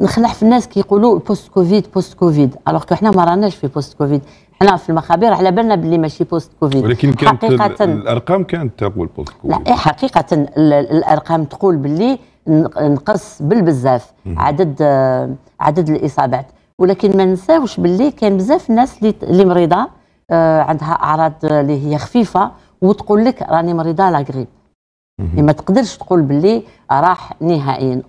نخلع في الناس كيقولوا بوست كوفيد بوست كوفيد الوغ كو حنا ما راناش في بوست كوفيد حنا في المخابر على بالنا باللي ماشي بوست كوفيد ولكن كانت حقيقة الارقام كانت تقول بوست كوفيد لا إيه، حقيقه الارقام تقول باللي نقص بالبزاف عدد آه، عدد الاصابات ولكن ما ننساوش باللي كان بزاف الناس اللي مريضه آه، عندها اعراض اللي هي خفيفه وتقول لك راني مريضه لا غريب إيه، ما تقدرش تقول باللي راح نهائيا